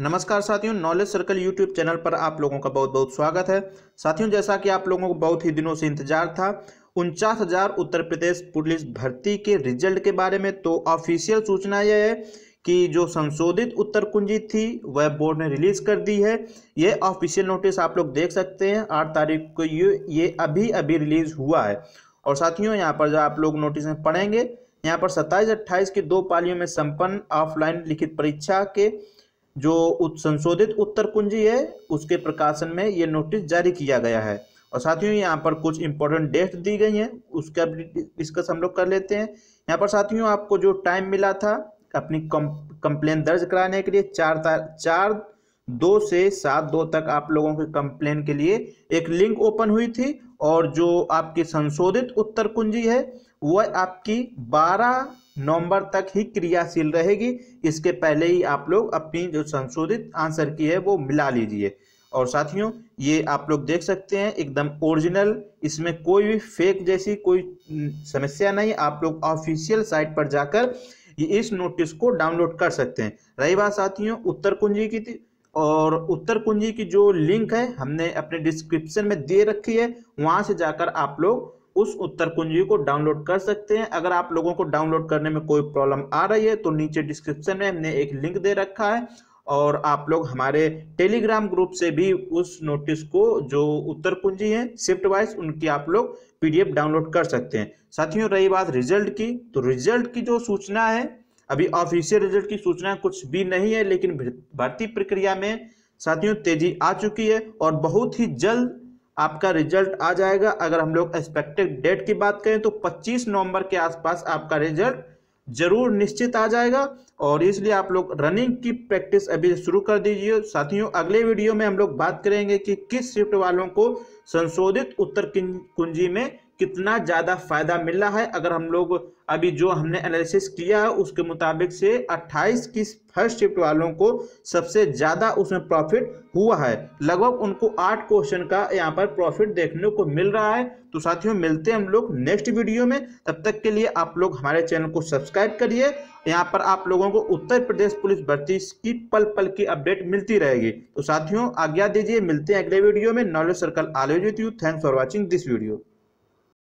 नमस्कार साथियों knowledge circle YouTube channel पर आप लोगों का बहुत बहुत स्वागत है साथियों जैसा कि आप लोगों को बहुत ही दिनों से इंतजार था उनचास हजार उत्तर प्रदेश पुलिस भर्ती के रिजल्ट के बारे में तो ऑफिशियल सूचना यह है कि जो संशोधित उत्तर कुंजी थी वह बोर्ड ने रिलीज कर दी है यह ऑफिशियल नोटिस आप लोग देख सकते हैं आठ तारीख को ये ये अभी अभी रिलीज हुआ है और साथियों यहाँ पर जो आप लोग नोटिस में पढ़ेंगे यहाँ पर सत्ताईस अट्ठाईस की दो पालियों में संपन्न ऑफलाइन लिखित परीक्षा के जो संशोधित उत्तर कुंजी है उसके प्रकाशन में ये नोटिस जारी किया गया है और साथियों यहाँ पर कुछ इंपॉर्टेंट डेट दी गई हैं उसका डिस्कस हम लोग कर लेते हैं यहाँ पर साथियों आपको जो टाइम मिला था अपनी कंप्लेन दर्ज कराने के लिए चार चार दो से सात दो तक आप लोगों के कंप्लेन के लिए एक लिंक ओपन हुई थी और जो आपकी संशोधित उत्तर कुंजी है वह आपकी 12 नवंबर तक ही क्रियाशील रहेगी इसके पहले ही आप लोग अपनी जो संशोधित आंसर की है वो मिला लीजिए और साथियों ये आप लोग देख सकते हैं एकदम ओरिजिनल इसमें कोई भी फेक जैसी कोई समस्या नहीं आप लोग ऑफिशियल साइट पर जाकर ये इस नोटिस को डाउनलोड कर सकते हैं रही बात साथियों उत्तर कुंजी की थी और उत्तर कुंजी की जो लिंक है हमने अपने डिस्क्रिप्शन में दे रखी है वहां से जाकर आप लोग उस उत्तर कुंजी को डाउनलोड कर सकते हैं अगर आप लोगों को डाउनलोड करने में कोई प्रॉब्लम आ रही है तो नीचे डिस्क्रिप्शन में हमने एक लिंक दे रखा है और आप लोग हमारे टेलीग्राम ग्रुप से भी उस नोटिस को जो उत्तर कुंजी है शिफ्ट वाइज उनकी आप लोग पीडीएफ डाउनलोड कर सकते हैं साथियों रही बात रिजल्ट की तो रिजल्ट की जो सूचना है अभी ऑफिशियल रिजल्ट की सूचना कुछ भी नहीं है लेकिन भर्ती प्रक्रिया में साथियों तेजी आ चुकी है और बहुत ही जल्द आपका रिजल्ट आ जाएगा अगर हम लोग एक्सपेक्टेड डेट की बात करें तो 25 नवंबर के आसपास आपका रिजल्ट जरूर निश्चित आ जाएगा और इसलिए आप लोग रनिंग की प्रैक्टिस अभी शुरू कर दीजिए साथियों अगले वीडियो में हम लोग बात करेंगे कि किस शिफ्ट वालों को संशोधित उत्तर कुंजी में कितना ज़्यादा फायदा मिल रहा है अगर हम लोग अभी जो हमने एनालिसिस किया है उसके मुताबिक से 28 की फर्स्ट शिफ्ट वालों को सबसे ज़्यादा उसमें प्रॉफिट हुआ है लगभग उनको आठ क्वेश्चन का यहाँ पर प्रॉफिट देखने को मिल रहा है तो साथियों मिलते हैं हम लोग नेक्स्ट वीडियो में तब तक के लिए आप लोग हमारे चैनल को सब्सक्राइब करिए यहाँ पर आप लोगों को उत्तर प्रदेश पुलिस भर्ती की पल पल की अपडेट मिलती रहेगी तो साथियों आज्ञा दीजिए मिलते हैं अगले वीडियो में नॉलेज सर्कल आलोजित you thanks for watching this video